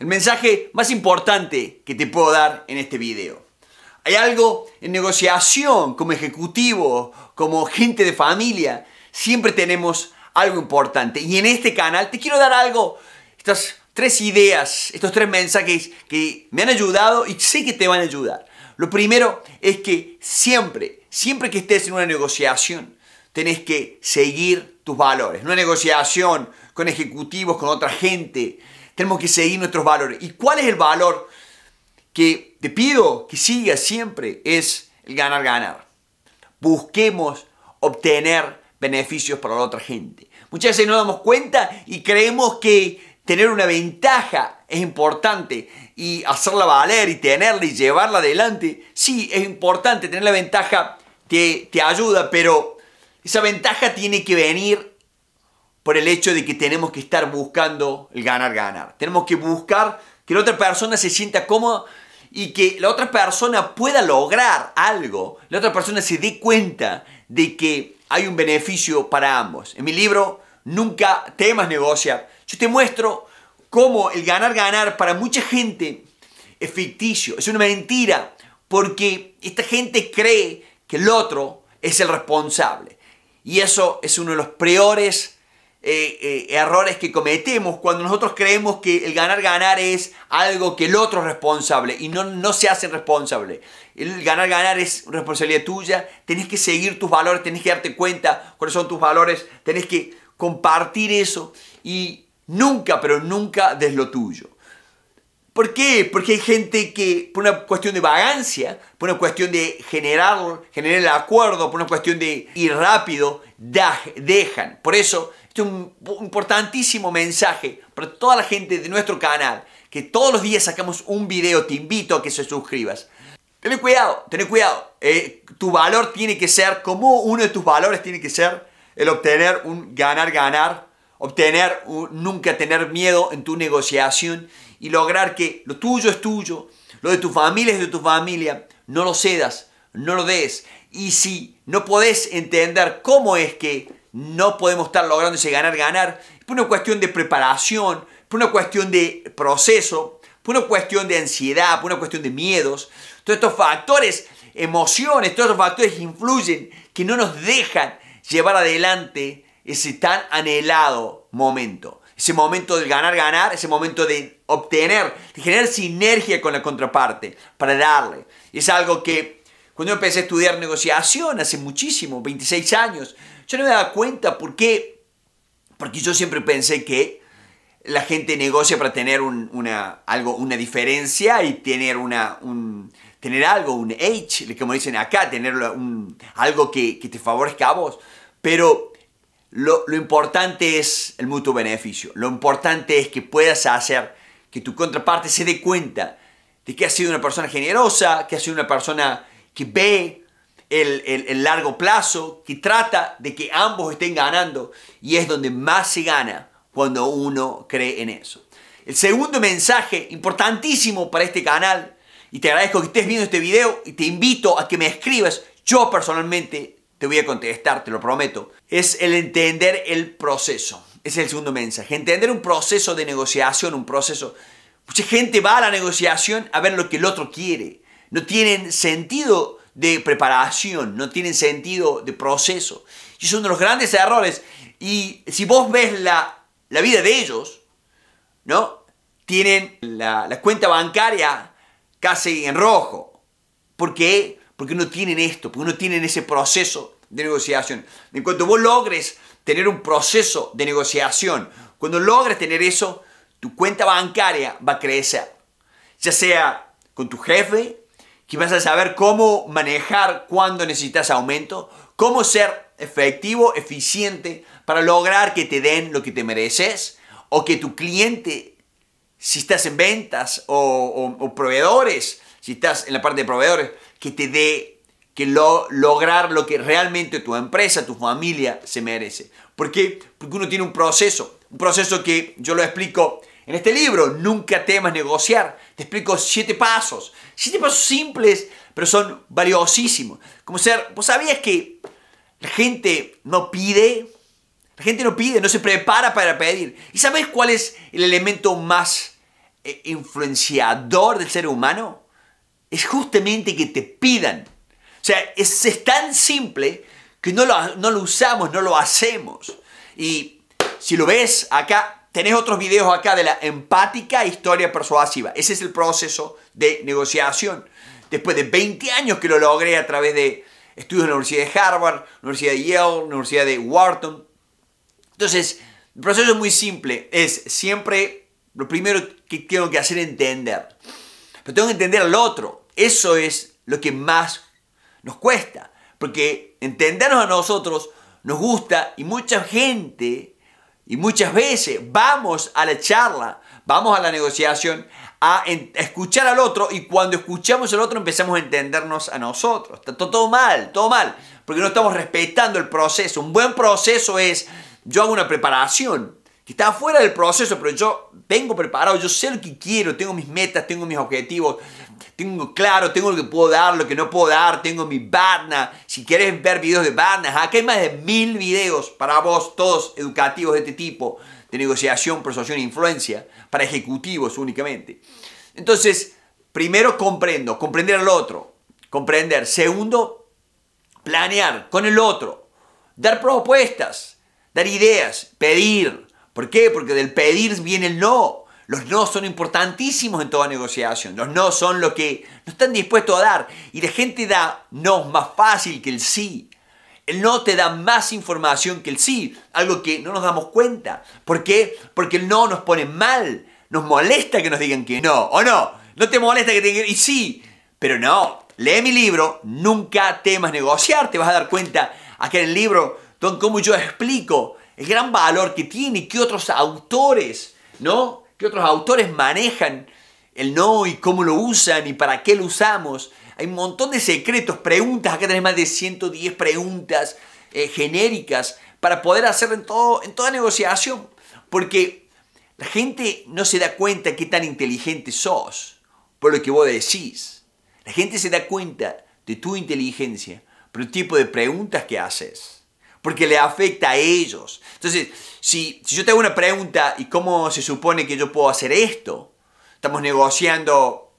el mensaje más importante que te puedo dar en este video. Hay algo en negociación, como ejecutivo, como gente de familia, siempre tenemos algo importante. Y en este canal te quiero dar algo, estas tres ideas, estos tres mensajes que me han ayudado y sé que te van a ayudar. Lo primero es que siempre, siempre que estés en una negociación, tenés que seguir tus valores. Una negociación con ejecutivos, con otra gente, tenemos que seguir nuestros valores. ¿Y cuál es el valor que te pido que sigas siempre? Es el ganar, ganar. Busquemos obtener beneficios para la otra gente. Muchas veces no nos damos cuenta y creemos que tener una ventaja es importante y hacerla valer y tenerla y llevarla adelante. Sí, es importante tener la ventaja, que te ayuda, pero esa ventaja tiene que venir por el hecho de que tenemos que estar buscando el ganar, ganar. Tenemos que buscar que la otra persona se sienta cómoda y que la otra persona pueda lograr algo, la otra persona se dé cuenta de que hay un beneficio para ambos. En mi libro, Nunca temas negociar, yo te muestro cómo el ganar, ganar para mucha gente es ficticio, es una mentira, porque esta gente cree que el otro es el responsable. Y eso es uno de los peores eh, eh, errores que cometemos cuando nosotros creemos que el ganar ganar es algo que el otro es responsable y no, no se hace responsable. El ganar ganar es responsabilidad tuya, tenés que seguir tus valores, tenés que darte cuenta cuáles son tus valores, tenés que compartir eso y nunca, pero nunca des lo tuyo. ¿Por qué? Porque hay gente que, por una cuestión de vagancia, por una cuestión de generar, generar el acuerdo, por una cuestión de ir rápido, dejan. Por eso este es un importantísimo mensaje para toda la gente de nuestro canal, que todos los días sacamos un video, te invito a que se suscribas. Ten cuidado, ten cuidado. Eh, tu valor tiene que ser, como uno de tus valores tiene que ser el obtener un ganar-ganar, obtener nunca tener miedo en tu negociación y lograr que lo tuyo es tuyo, lo de tu familia es de tu familia, no lo cedas, no lo des. Y si no podés entender cómo es que no podemos estar logrando ese ganar, ganar, por una cuestión de preparación, por una cuestión de proceso, por una cuestión de ansiedad, por una cuestión de miedos. Todos estos factores, emociones, todos estos factores influyen, que no nos dejan llevar adelante ese tan anhelado momento. Ese momento del ganar, ganar, ese momento de obtener, de generar sinergia con la contraparte para darle. Es algo que cuando yo empecé a estudiar negociación hace muchísimo, 26 años, yo no me daba cuenta por qué, porque yo siempre pensé que la gente negocia para tener una, algo, una diferencia y tener, una, un, tener algo, un edge, como dicen acá, tener algo que, que te favorezca a vos. Pero lo, lo, importante es el mutuo beneficio. Lo importante es que puedas hacer que tu contraparte se dé cuenta de que has sido una persona generosa, que has sido una persona que ve el, largo plazo, que trata de que ambos estén ganando y es donde más se gana cuando uno cree en eso. El segundo mensaje importantísimo para este canal, y te agradezco que estés viendo este video y te invito a que me escribas, yo personalmente te voy a contestar, te lo prometo, es el entender el proceso. es el segundo mensaje, entender un proceso de negociación, un proceso... Mucha gente va a la negociación a ver lo que el otro quiere. No tienen sentido de preparación, no tienen sentido de proceso. Y son de los grandes errores. Y si vos ves la, la vida de ellos, ¿no? Tienen la, la, cuenta bancaria casi en rojo. ¿Por qué? Porque no tienen esto, porque no tienen ese proceso de negociación. En cuanto vos logres tener un proceso de negociación, cuando logres tener eso, tu cuenta bancaria va a crecer. Ya sea con tu jefe, que vas a saber cómo manejar cuando necesitas aumento, cómo ser efectivo, eficiente, para lograr que te den lo que te mereces o que tu cliente, si estás en ventas o, proveedores, si estás en la parte de proveedores, que te dé que lograr lo que realmente tu empresa, tu familia se merece. ¿Por Porque uno tiene un proceso, un proceso que yo lo explico en este libro, Nunca temas negociar, te explico siete pasos. Siete pasos simples, pero son valiosísimos. Como ser, vos sabías que la gente no pide, la gente no pide, no se prepara para pedir. ¿Y sabes cuál es el elemento más eh, influenciador del ser humano? Es justamente que te pidan. O sea, es, tan simple que no lo, no lo usamos, no lo hacemos. Y si lo ves acá, Tenés otros videos acá de la empática historia persuasiva. Ese es el proceso de negociación. Después de 20 años que lo logré a través de estudios en la Universidad de Harvard, Universidad de Yale, Universidad de Wharton. Entonces, el proceso es muy simple. Es siempre lo primero que tengo que hacer entender. Pero tengo que entender al otro. Eso es lo que más nos cuesta. Porque entendernos a nosotros nos gusta y mucha gente y muchas veces vamos a la charla, vamos a la negociación, a, escuchar al otro y cuando escuchamos al otro empezamos a entendernos a nosotros. todo mal, todo mal, porque no estamos respetando el proceso. Un buen proceso es, yo hago una preparación, que está fuera del proceso, pero yo vengo preparado, yo sé lo que quiero, tengo mis metas, tengo mis objetivos, tengo claro, tengo lo que puedo dar, lo que no puedo dar, tengo mi Barna. Si quieres ver videos de Barna, acá hay más de mil videos para vos, todos educativos de este tipo, de negociación, persuasión e influencia, para ejecutivos únicamente. Entonces, primero comprendo, comprender al otro, comprender. Segundo, planear con el otro, dar propuestas, dar ideas, pedir. ¿Por qué? Porque del pedir viene el no. Los no son importantísimos en toda negociación. Los no son lo que no están dispuestos a dar. Y la gente da no más fácil que el sí. El no te da más información que el sí. Algo que no nos damos cuenta. ¿Por qué? Porque el no nos pone mal. Nos molesta que nos digan que no. ¿O no? No te molesta que te digan y sí. Pero no. Lee mi libro. Nunca temas negociar. Te vas a dar cuenta acá en el libro don cómo yo explico el gran valor que tiene que otros autores, ¿no? que otros autores manejan el no y cómo lo usan y para qué lo usamos. Hay un montón de secretos, preguntas, acá tenés más de 110 preguntas eh, genéricas para poder hacer en, todo, en toda negociación, porque la gente no se da cuenta qué tan inteligente sos por lo que vos decís. La gente se da cuenta de tu inteligencia por el tipo de preguntas que haces porque le afecta a ellos. Entonces, si, si yo te hago una pregunta, ¿y cómo se supone que yo puedo hacer esto? Estamos negociando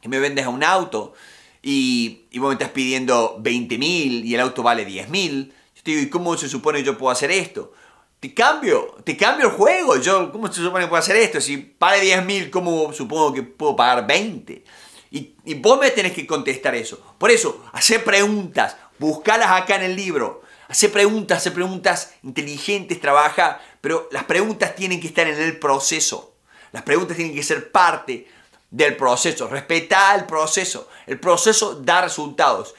que me vendes a un auto y, y vos me estás pidiendo 20 mil y el auto vale 10 mil. Yo te digo, ¿y cómo se supone que yo puedo hacer esto? Te cambio, te cambio el juego. Yo, ¿Cómo se supone que puedo hacer esto? Si vale 10 mil, ¿cómo supongo que puedo pagar 20? Y, y, vos me tenés que contestar eso. Por eso, hacer preguntas, buscalas acá en el libro. Hace preguntas, hace preguntas inteligentes, trabaja, pero las preguntas tienen que estar en el proceso. Las preguntas tienen que ser parte del proceso. Respetar el proceso. El proceso da resultados.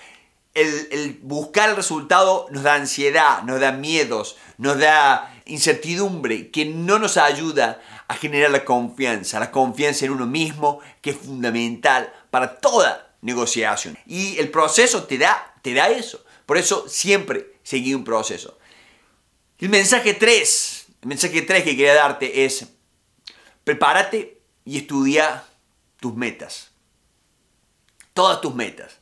El, buscar el resultado nos da ansiedad, nos da miedos, nos da incertidumbre, que no nos ayuda a generar la confianza, la confianza en uno mismo, que es fundamental para toda negociación. Y el proceso te da, te da eso. Por eso siempre seguir un proceso. El mensaje 3, el mensaje 3 que quería darte es, prepárate y estudia tus metas. Todas tus metas.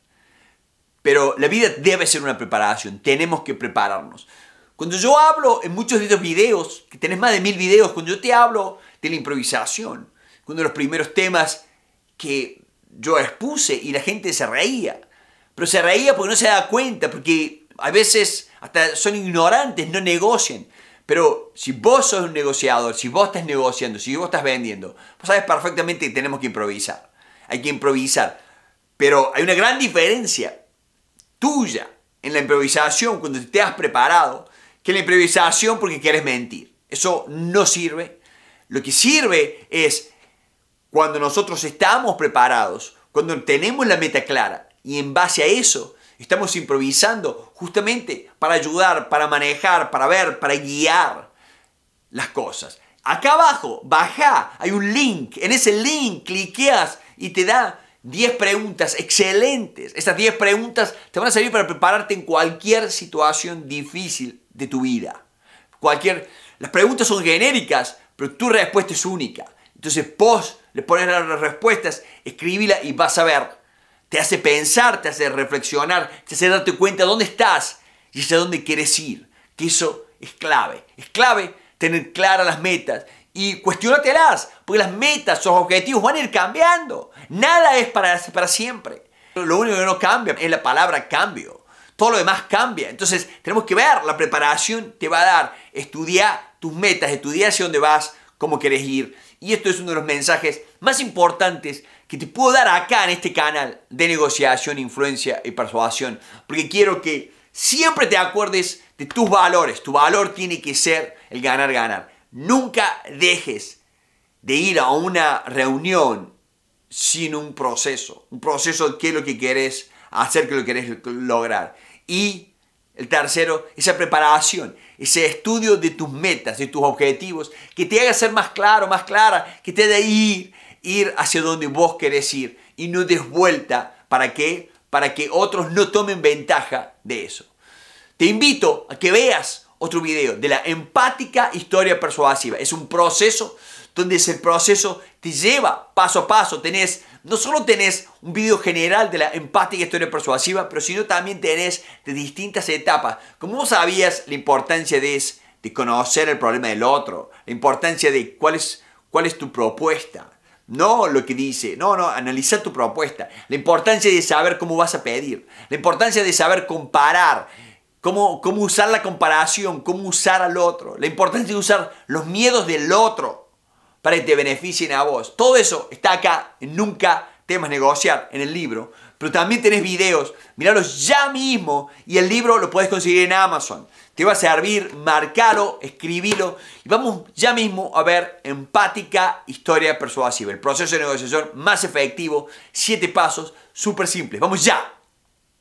Pero la vida debe ser una preparación, tenemos que prepararnos. Cuando yo hablo en muchos de estos videos, que tenés más de mil videos, cuando yo te hablo de la improvisación, uno de los primeros temas que yo expuse y la gente se reía, pero se reía porque no se da cuenta, porque a veces hasta son ignorantes, no negocian. Pero si vos sos un negociador, si vos estás negociando, si vos estás vendiendo, vos sabes perfectamente que tenemos que improvisar. Hay que improvisar. Pero hay una gran diferencia tuya en la improvisación cuando te has preparado que la improvisación porque quieres mentir. Eso no sirve. Lo que sirve es cuando nosotros estamos preparados, cuando tenemos la meta clara y en base a eso Estamos improvisando justamente para ayudar, para manejar, para ver, para guiar las cosas. Acá abajo, baja, hay un link. En ese link cliqueas y te da 10 preguntas excelentes. Estas 10 preguntas te van a servir para prepararte en cualquier situación difícil de tu vida. Cualquier... Las preguntas son genéricas, pero tu respuesta es única. Entonces, vos le pones las respuestas, escribíla y vas a ver te hace pensar, te hace reflexionar, te hace darte cuenta dónde estás y hacia dónde quieres ir. Que eso es clave. Es clave tener claras las metas y cuestionatelas, porque las metas, los objetivos van a ir cambiando. Nada es para, para siempre. Lo único que no cambia es la palabra cambio. Todo lo demás cambia. Entonces tenemos que ver, la preparación te va a dar. estudiar tus metas, estudiar hacia dónde vas, cómo quieres ir. Y esto es uno de los mensajes más importantes que te puedo dar acá en este canal de negociación, influencia y persuasión. Porque quiero que siempre te acuerdes de tus valores. Tu valor tiene que ser el ganar, ganar. Nunca dejes de ir a una reunión sin un proceso. Un proceso de qué es lo que querés hacer, qué es lo que querés lograr. Y el tercero, esa preparación, ese estudio de tus metas, de tus objetivos, que te haga ser más claro, más clara, que te de ir ir hacia donde vos querés ir y no des vuelta. ¿Para qué? Para que otros no tomen ventaja de eso. Te invito a que veas otro video de la empática historia persuasiva. Es un proceso donde ese proceso te lleva paso a paso. Tenés, no solo tenés un video general de la empática historia persuasiva, pero sino también tenés de distintas etapas. Como vos sabías la importancia de, de conocer el problema del otro, la importancia de cuál cuál es tu propuesta, no lo que dice, no, no, analiza tu propuesta. La importancia de saber cómo vas a pedir, la importancia de saber comparar, cómo, cómo usar la comparación, cómo usar al otro, la importancia de usar los miedos del otro para que te beneficien a vos. Todo eso está acá en Nunca temas negociar en el libro pero también tenés videos, míralos ya mismo y el libro lo puedes conseguir en Amazon. Te va a servir, marcalo, escribilo y vamos ya mismo a ver Empática Historia Persuasiva, el proceso de negociación más efectivo, siete pasos, súper simples. Vamos ya.